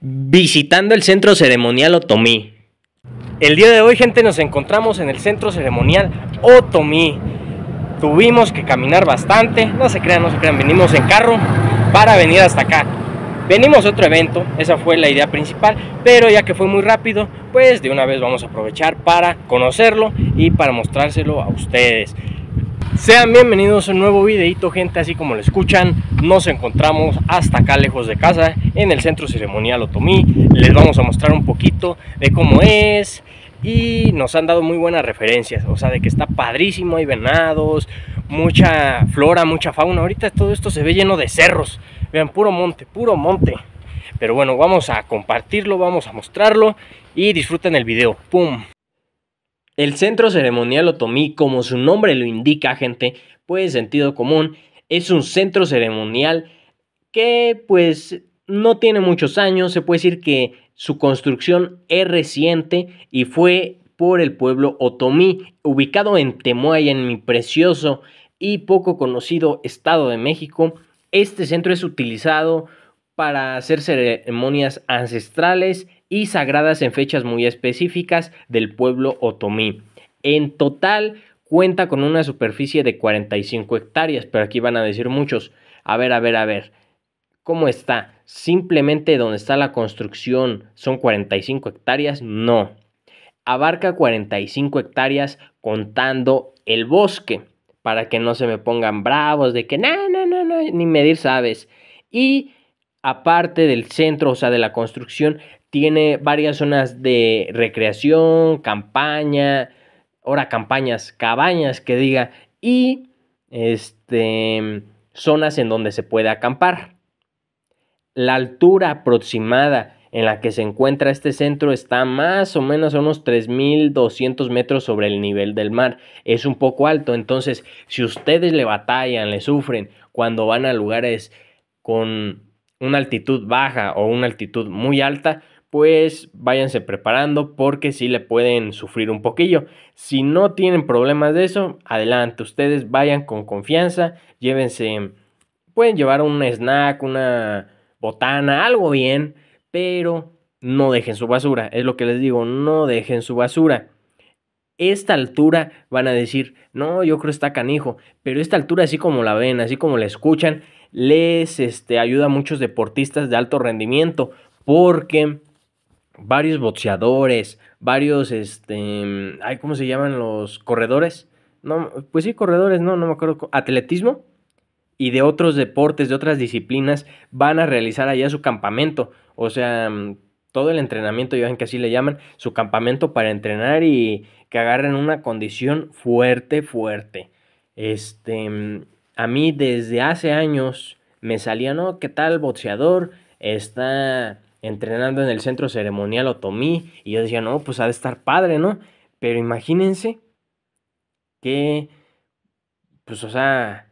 visitando el centro ceremonial Otomí. El día de hoy, gente, nos encontramos en el centro ceremonial Otomí. Tuvimos que caminar bastante, no se crean, no se crean, venimos en carro para venir hasta acá. Venimos a otro evento, esa fue la idea principal, pero ya que fue muy rápido, pues de una vez vamos a aprovechar para conocerlo y para mostrárselo a ustedes. Sean bienvenidos a un nuevo videito gente, así como lo escuchan, nos encontramos hasta acá lejos de casa, en el centro ceremonial Otomí, les vamos a mostrar un poquito de cómo es y nos han dado muy buenas referencias, o sea de que está padrísimo, hay venados, mucha flora, mucha fauna, ahorita todo esto se ve lleno de cerros, vean puro monte, puro monte, pero bueno vamos a compartirlo, vamos a mostrarlo y disfruten el video, ¡pum! El Centro Ceremonial Otomí, como su nombre lo indica, gente, pues sentido común, es un centro ceremonial que pues no tiene muchos años, se puede decir que su construcción es reciente y fue por el pueblo otomí, ubicado en Temuaya, en mi precioso y poco conocido Estado de México. Este centro es utilizado para hacer ceremonias ancestrales y sagradas en fechas muy específicas del pueblo otomí. En total cuenta con una superficie de 45 hectáreas, pero aquí van a decir muchos, a ver, a ver, a ver, ¿cómo está? Simplemente donde está la construcción son 45 hectáreas, no. Abarca 45 hectáreas contando el bosque, para que no se me pongan bravos de que no, no, no, no, ni medir sabes. Y aparte del centro, o sea, de la construcción, tiene varias zonas de recreación, campaña, ahora campañas, cabañas que diga, y este, zonas en donde se puede acampar. La altura aproximada en la que se encuentra este centro está más o menos a unos 3.200 metros sobre el nivel del mar. Es un poco alto, entonces si ustedes le batallan, le sufren cuando van a lugares con una altitud baja o una altitud muy alta, pues váyanse preparando porque sí le pueden sufrir un poquillo. Si no tienen problemas de eso, adelante, ustedes vayan con confianza, llévense, pueden llevar un snack, una botana, algo bien, pero no dejen su basura, es lo que les digo, no dejen su basura esta altura van a decir, no, yo creo está canijo, pero esta altura así como la ven, así como la escuchan, les este, ayuda a muchos deportistas de alto rendimiento porque varios boxeadores, varios, este, ay, ¿cómo se llaman los corredores? No, pues sí, corredores, no, no me acuerdo, atletismo y de otros deportes, de otras disciplinas, van a realizar allá su campamento, o sea, todo el entrenamiento, yo ven que así le llaman, su campamento para entrenar y que agarren una condición fuerte, fuerte. Este, a mí desde hace años me salía, no, ¿qué tal boxeador? Está entrenando en el centro ceremonial Otomí. Y yo decía, no, pues ha de estar padre, ¿no? Pero imagínense qué pues, o sea,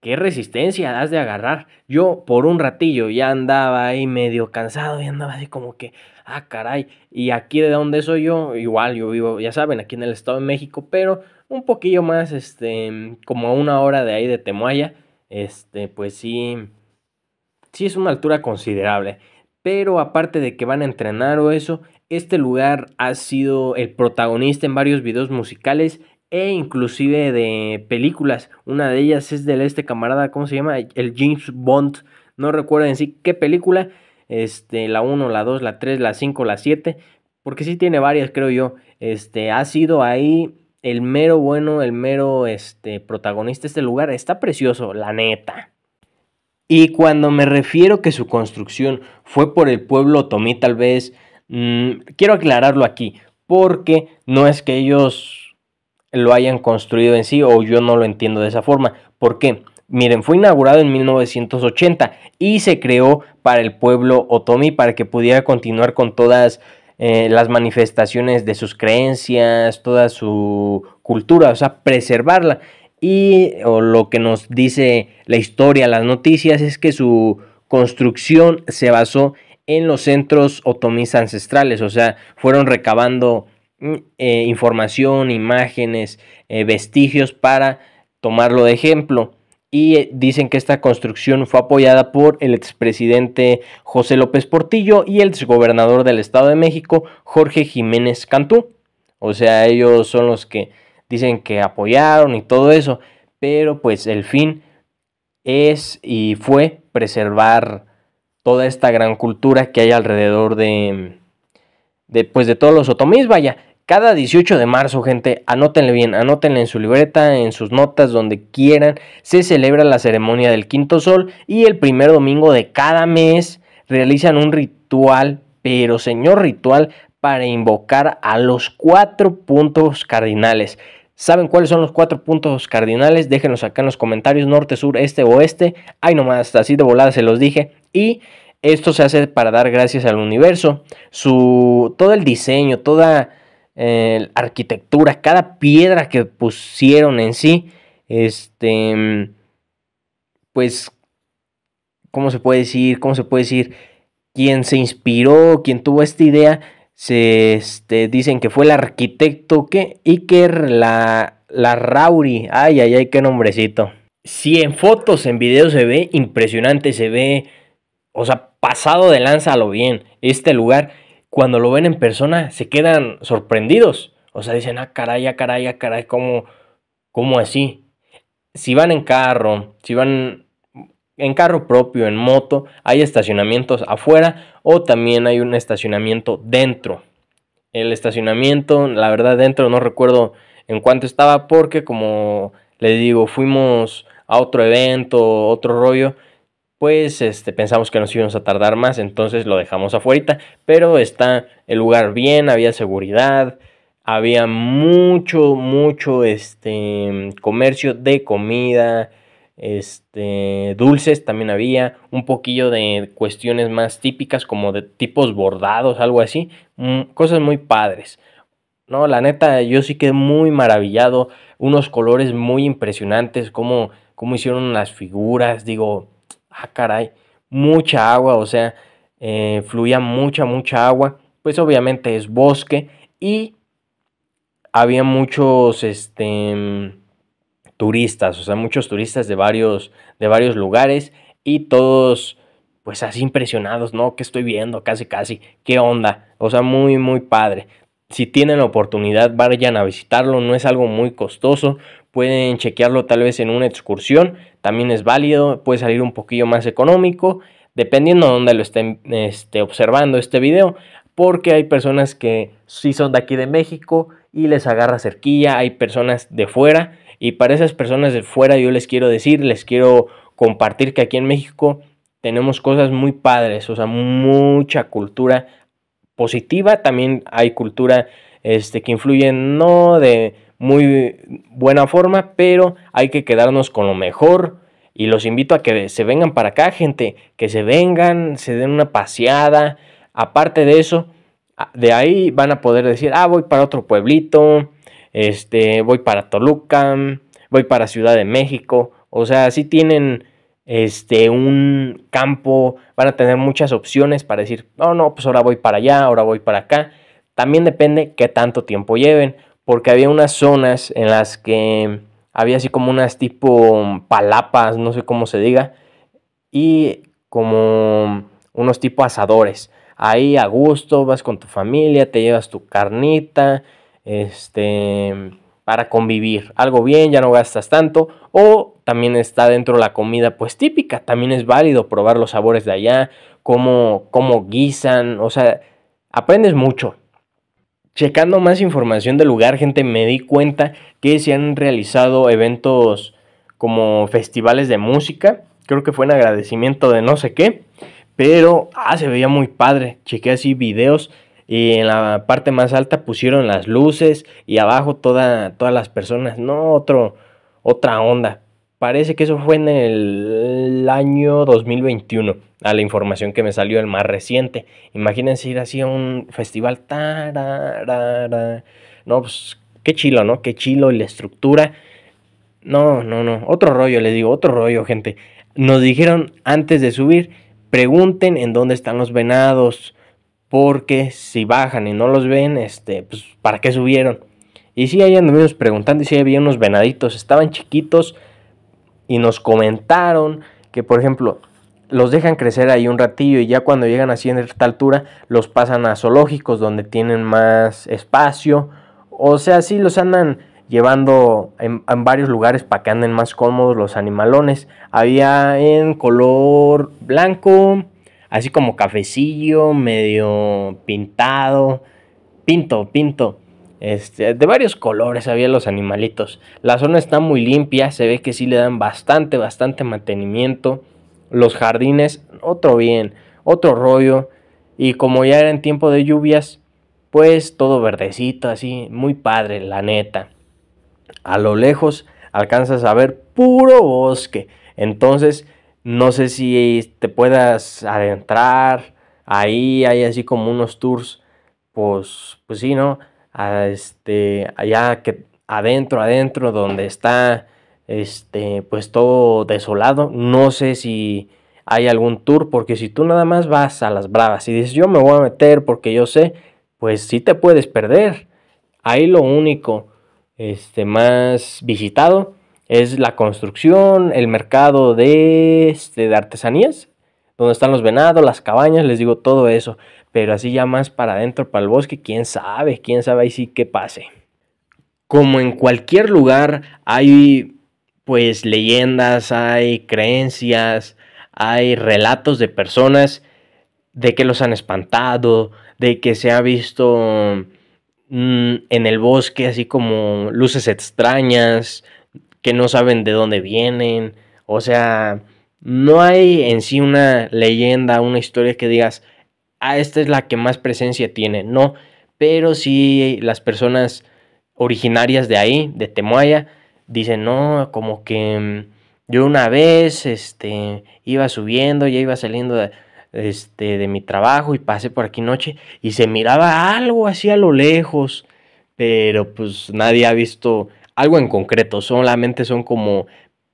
qué resistencia has de agarrar. Yo por un ratillo ya andaba ahí medio cansado y andaba así como que, ah, caray. Y aquí de donde soy yo, igual yo vivo, ya saben, aquí en el Estado de México, pero un poquillo más, este, como a una hora de ahí de Temoaya, este, pues sí, sí es una altura considerable pero aparte de que van a entrenar o eso, este lugar ha sido el protagonista en varios videos musicales e inclusive de películas. Una de ellas es del este camarada, ¿cómo se llama? El James Bond. No recuerdo en sí qué película. Este, la 1, la 2, la 3, la 5, la 7. Porque sí tiene varias, creo yo. Este, ha sido ahí el mero bueno, el mero este, protagonista de este lugar. Está precioso, la neta. Y cuando me refiero que su construcción fue por el pueblo otomí, tal vez, mm, quiero aclararlo aquí, porque no es que ellos lo hayan construido en sí o yo no lo entiendo de esa forma. ¿Por qué? Miren, fue inaugurado en 1980 y se creó para el pueblo otomí, para que pudiera continuar con todas eh, las manifestaciones de sus creencias, toda su cultura, o sea, preservarla y o lo que nos dice la historia, las noticias, es que su construcción se basó en los centros otomistas ancestrales, o sea, fueron recabando mm, eh, información, imágenes, eh, vestigios para tomarlo de ejemplo. Y eh, dicen que esta construcción fue apoyada por el expresidente José López Portillo y el exgobernador del Estado de México, Jorge Jiménez Cantú. O sea, ellos son los que dicen que apoyaron y todo eso, pero pues el fin es y fue preservar toda esta gran cultura que hay alrededor de, de pues, todos los otomís, vaya. Cada 18 de marzo, gente, anótenle bien, anótenle en su libreta, en sus notas, donde quieran, se celebra la ceremonia del quinto sol y el primer domingo de cada mes realizan un ritual, pero señor ritual, para invocar a los cuatro puntos cardinales. ¿Saben cuáles son los cuatro puntos cardinales? Déjenlos acá en los comentarios, norte, sur, este, oeste. Ay, nomás, así de volada se los dije. Y esto se hace para dar gracias al universo. Su, todo el diseño, toda eh, arquitectura, cada piedra que pusieron en sí, este, pues, ¿cómo se puede decir? ¿Cómo se puede decir? quién se inspiró, quién tuvo esta idea, se este, dicen que fue el arquitecto que Iker la, la Rauri. Ay, ay, ay, qué nombrecito. Si en fotos, en videos se ve impresionante, se ve, o sea, pasado de lanza lo bien. Este lugar, cuando lo ven en persona, se quedan sorprendidos. O sea, dicen, ah, caray, ah, caray, ah, caray, ¿cómo, cómo así? Si van en carro, si van en carro propio, en moto, hay estacionamientos afuera o también hay un estacionamiento dentro. El estacionamiento, la verdad, dentro no recuerdo en cuánto estaba porque como les digo, fuimos a otro evento, otro rollo, pues este, pensamos que nos íbamos a tardar más, entonces lo dejamos afuera, pero está el lugar bien, había seguridad, había mucho, mucho este, comercio de comida, este, dulces también había, un poquillo de cuestiones más típicas como de tipos bordados, algo así, mm, cosas muy padres. No, la neta, yo sí quedé muy maravillado, unos colores muy impresionantes, como, como hicieron las figuras, digo, ah, caray, mucha agua, o sea, eh, fluía mucha, mucha agua, pues obviamente es bosque y había muchos, este, turistas, o sea, muchos turistas de varios, de varios lugares y todos pues así impresionados, ¿no? ¿Qué estoy viendo? Casi, casi, ¿qué onda? O sea, muy, muy padre. Si tienen la oportunidad, vayan a visitarlo, no es algo muy costoso, pueden chequearlo tal vez en una excursión, también es válido, puede salir un poquillo más económico, dependiendo de dónde lo estén este, observando este video, porque hay personas que sí son de aquí de México, y les agarra cerquilla, hay personas de fuera y para esas personas de fuera yo les quiero decir, les quiero compartir que aquí en México tenemos cosas muy padres, o sea, mucha cultura positiva, también hay cultura este, que influye no de muy buena forma, pero hay que quedarnos con lo mejor. Y los invito a que se vengan para acá, gente, que se vengan, se den una paseada. Aparte de eso, Ah, de ahí van a poder decir, ah, voy para otro pueblito, este, voy para Toluca, voy para Ciudad de México. O sea, si tienen este, un campo, van a tener muchas opciones para decir, no, oh, no, pues ahora voy para allá, ahora voy para acá. También depende qué tanto tiempo lleven, porque había unas zonas en las que había así como unas tipo palapas, no sé cómo se diga, y como unos tipo asadores ahí a gusto, vas con tu familia, te llevas tu carnita, este, para convivir, algo bien, ya no gastas tanto, o también está dentro la comida pues típica, también es válido probar los sabores de allá, cómo, cómo guisan, o sea, aprendes mucho. Checando más información del lugar, gente, me di cuenta que se han realizado eventos como festivales de música, creo que fue en agradecimiento de no sé qué, pero, ah, se veía muy padre. Chequé así videos y en la parte más alta pusieron las luces y abajo todas las personas. No, otro, otra onda. Parece que eso fue en el, año 2021, a la información que me salió el más reciente. Imagínense ir así a un festival. No, pues qué chilo, ¿no? Qué chilo y la estructura. No, no, no. Otro rollo, les digo, otro rollo, gente. Nos dijeron antes de subir Pregunten en dónde están los venados, porque si bajan y no los ven, este, pues, ¿para qué subieron? Y sí, hay anduvimos preguntando y sí había unos venaditos, estaban chiquitos y nos comentaron que, por ejemplo, los dejan crecer ahí un ratillo y ya cuando llegan así a cierta altura los pasan a zoológicos donde tienen más espacio. O sea, si los andan llevando en, varios lugares para que anden más cómodos los animalones. Había en color blanco, así como cafecillo, medio pintado, pinto, pinto. Este, de varios colores había los animalitos. La zona está muy limpia, se ve que sí le dan bastante, bastante mantenimiento. Los jardines, otro bien, otro rollo. Y como ya era en tiempo de lluvias, pues todo verdecito, así, muy padre, la neta. A lo lejos alcanzas a ver puro bosque. Entonces, no sé si te puedas adentrar. Ahí hay así como unos tours. Pues, pues sí, ¿no? A este, allá que adentro, adentro, donde está este, pues todo desolado. No sé si hay algún tour, porque si tú nada más vas a las bravas y dices yo me voy a meter porque yo sé, pues sí te puedes perder. Ahí lo único este, más visitado es la construcción, el mercado este, de, artesanías, donde están los venados, las cabañas, les digo todo eso. Pero así ya más para adentro, para el bosque, quién sabe, quién sabe ahí sí qué pase. Como en cualquier lugar hay pues leyendas, hay creencias, hay relatos de personas de que los han espantado, de que se ha visto Mm, en el bosque, así como luces extrañas, que no saben de dónde vienen. O sea, no hay en sí una leyenda, una historia que digas, ah, esta es la que más presencia tiene. No, pero sí las personas originarias de ahí, de Temuaya, dicen, no, como que mm, yo una vez este, iba subiendo, ya iba saliendo de este, de mi trabajo y pasé por aquí noche y se miraba algo así a lo lejos, pero pues nadie ha visto algo en concreto, solamente son como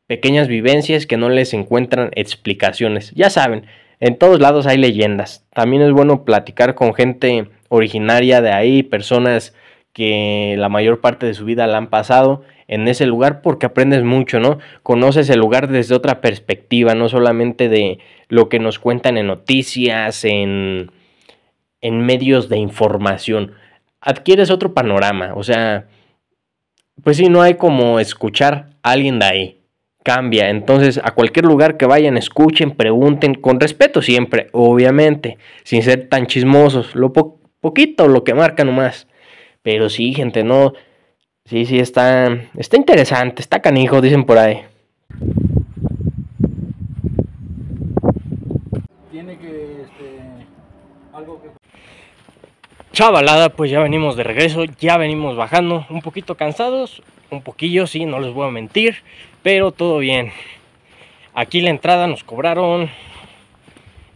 pequeñas vivencias que no les encuentran explicaciones. Ya saben, en todos lados hay leyendas. También es bueno platicar con gente originaria de ahí, personas que la mayor parte de su vida la han pasado en ese lugar porque aprendes mucho, ¿no? Conoces el lugar desde otra perspectiva, no solamente de lo que nos cuentan en noticias, en, medios de información. Adquieres otro panorama, o sea, pues sí, no hay como escuchar a alguien de ahí. Cambia, entonces a cualquier lugar que vayan, escuchen, pregunten, con respeto siempre, obviamente, sin ser tan chismosos, lo poquito, lo que marca nomás. Pero sí, gente, no. Sí, sí, está, está interesante, está canijo, dicen por ahí. Este, Chavalada, pues ya venimos de regreso, ya venimos bajando, un poquito cansados, un poquillo, sí, no les voy a mentir, pero todo bien. Aquí la entrada nos cobraron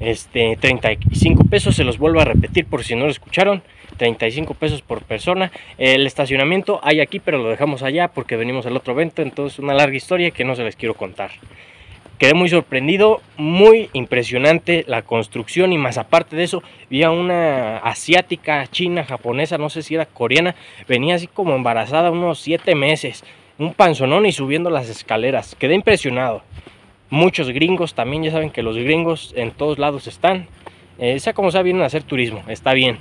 este 35 pesos, se los vuelvo a repetir por si no lo escucharon. 35 pesos por persona. El estacionamiento hay aquí, pero lo dejamos allá porque venimos al otro evento, entonces una larga historia que no se les quiero contar. Quedé muy sorprendido, muy impresionante la construcción y más aparte de eso, vi a una asiática, china, japonesa, no sé si era coreana, venía así como embarazada unos 7 meses, un panzonón y subiendo las escaleras. Quedé impresionado. Muchos gringos también, ya saben que los gringos en todos lados están. Esa eh, sea como sea, vienen a hacer turismo, está bien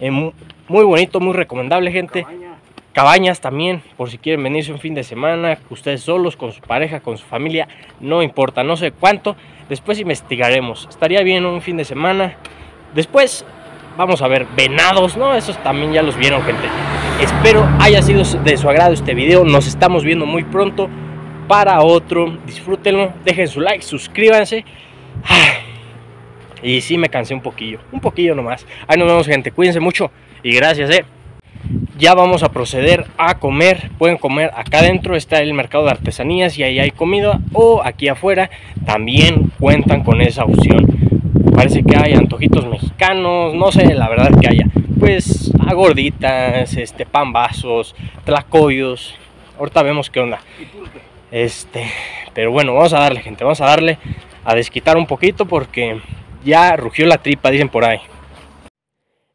eh, muy, bonito, muy recomendable, gente. Cabañas también, por si quieren venirse un fin de semana, ustedes solos, con su pareja, con su familia, no importa, no sé cuánto. Después investigaremos. Estaría bien un fin de semana. Después vamos a ver venados, ¿no? Esos también ya los vieron, gente. Espero haya sido de su agrado este video. Nos estamos viendo muy pronto para otro. Disfrútenlo, dejen su like, suscríbanse. Y sí me cansé un poquillo, un poquillo nomás. Ahí nos vemos gente, cuídense mucho y gracias, eh. Ya vamos a proceder a comer. Pueden comer acá adentro, está el mercado de artesanías y ahí hay comida. O aquí afuera también cuentan con esa opción. Parece que hay antojitos mexicanos, no sé la verdad que haya. Pues agorditas, gorditas, este, pan vasos, tlacoyos. Ahorita vemos qué onda. Este, pero bueno, vamos a darle, gente, vamos a darle a desquitar un poquito porque ya rugió la tripa, dicen por ahí.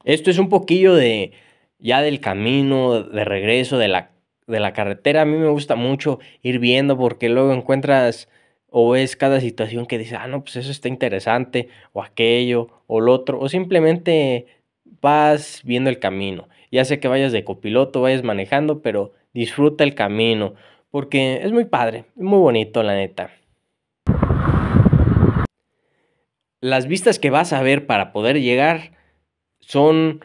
Esto es un poquillo de ya del camino de regreso de la, carretera. A mí me gusta mucho ir viendo porque luego encuentras o ves cada situación que dices, ah, no, pues eso está interesante, o aquello, o lo otro, o simplemente vas viendo el camino. Ya sé que vayas de copiloto, vayas manejando, pero disfruta el camino, porque es muy padre, muy bonito, la neta. las vistas que vas a ver para poder llegar son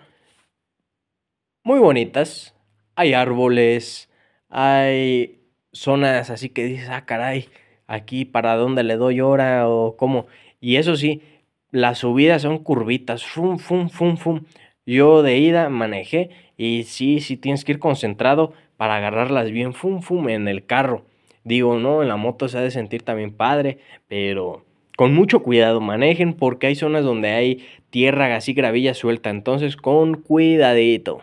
muy bonitas. Hay árboles, hay zonas así que dices, ah, caray, aquí para dónde le doy hora o cómo. Y eso sí, las subidas son curvitas, fum, fum, fum, fum. Yo de ida manejé y sí, sí tienes que ir concentrado para agarrarlas bien, fum, fum, en el carro. Digo, no, en la moto se ha de sentir también padre, pero con mucho cuidado manejen porque hay zonas donde hay tierra, así gravilla suelta. Entonces, con cuidadito.